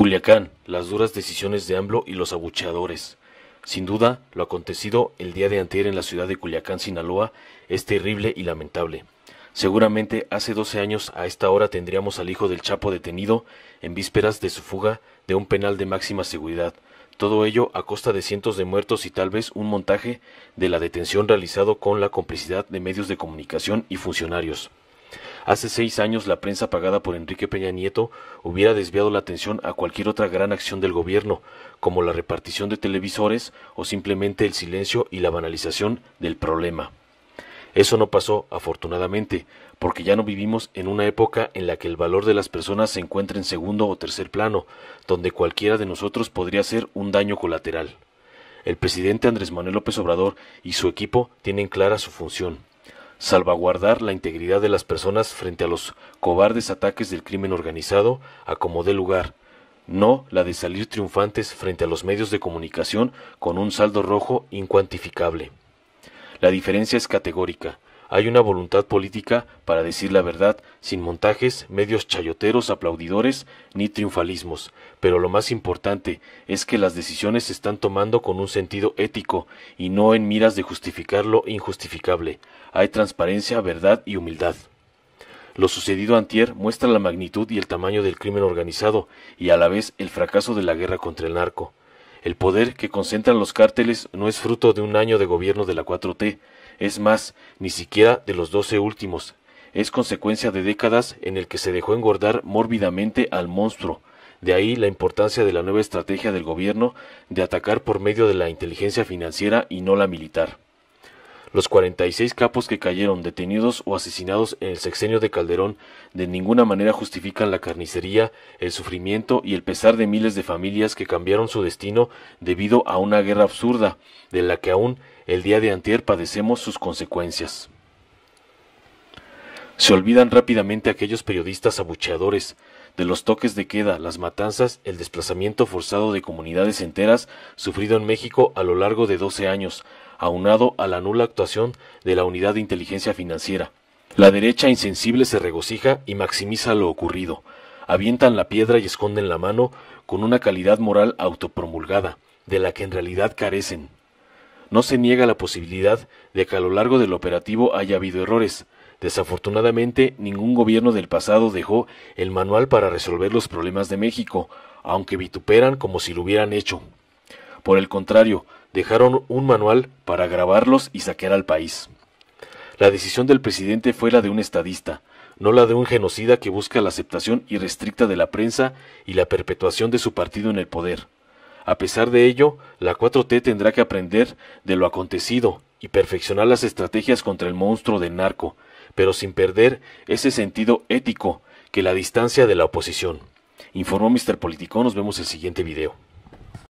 Culiacán, las duras decisiones de AMLO y los abucheadores. Sin duda, lo acontecido el día de antier en la ciudad de Culiacán, Sinaloa, es terrible y lamentable. Seguramente hace doce años a esta hora tendríamos al hijo del Chapo detenido en vísperas de su fuga de un penal de máxima seguridad, todo ello a costa de cientos de muertos y tal vez un montaje de la detención realizado con la complicidad de medios de comunicación y funcionarios. Hace seis años la prensa pagada por Enrique Peña Nieto hubiera desviado la atención a cualquier otra gran acción del gobierno, como la repartición de televisores o simplemente el silencio y la banalización del problema. Eso no pasó, afortunadamente, porque ya no vivimos en una época en la que el valor de las personas se encuentra en segundo o tercer plano, donde cualquiera de nosotros podría ser un daño colateral. El presidente Andrés Manuel López Obrador y su equipo tienen clara su función salvaguardar la integridad de las personas frente a los cobardes ataques del crimen organizado a como dé lugar, no la de salir triunfantes frente a los medios de comunicación con un saldo rojo incuantificable. La diferencia es categórica hay una voluntad política para decir la verdad, sin montajes, medios chayoteros, aplaudidores, ni triunfalismos. Pero lo más importante es que las decisiones se están tomando con un sentido ético y no en miras de justificar lo injustificable. Hay transparencia, verdad y humildad. Lo sucedido antier muestra la magnitud y el tamaño del crimen organizado y a la vez el fracaso de la guerra contra el narco. El poder que concentran los cárteles no es fruto de un año de gobierno de la 4T, es más, ni siquiera de los doce últimos. Es consecuencia de décadas en el que se dejó engordar mórbidamente al monstruo. De ahí la importancia de la nueva estrategia del gobierno de atacar por medio de la inteligencia financiera y no la militar. Los 46 capos que cayeron detenidos o asesinados en el sexenio de Calderón de ninguna manera justifican la carnicería, el sufrimiento y el pesar de miles de familias que cambiaron su destino debido a una guerra absurda, de la que aún el día de antier padecemos sus consecuencias. Se olvidan rápidamente aquellos periodistas abucheadores, de los toques de queda, las matanzas, el desplazamiento forzado de comunidades enteras sufrido en México a lo largo de 12 años, aunado a la nula actuación de la Unidad de Inteligencia Financiera. La derecha insensible se regocija y maximiza lo ocurrido. Avientan la piedra y esconden la mano con una calidad moral autopromulgada, de la que en realidad carecen. No se niega la posibilidad de que a lo largo del operativo haya habido errores. Desafortunadamente, ningún gobierno del pasado dejó el manual para resolver los problemas de México, aunque vituperan como si lo hubieran hecho. Por el contrario, dejaron un manual para grabarlos y saquear al país. La decisión del presidente fue la de un estadista, no la de un genocida que busca la aceptación irrestricta de la prensa y la perpetuación de su partido en el poder. A pesar de ello, la 4T tendrá que aprender de lo acontecido y perfeccionar las estrategias contra el monstruo del narco, pero sin perder ese sentido ético que la distancia de la oposición. Informó Mr. Político, nos vemos el siguiente video.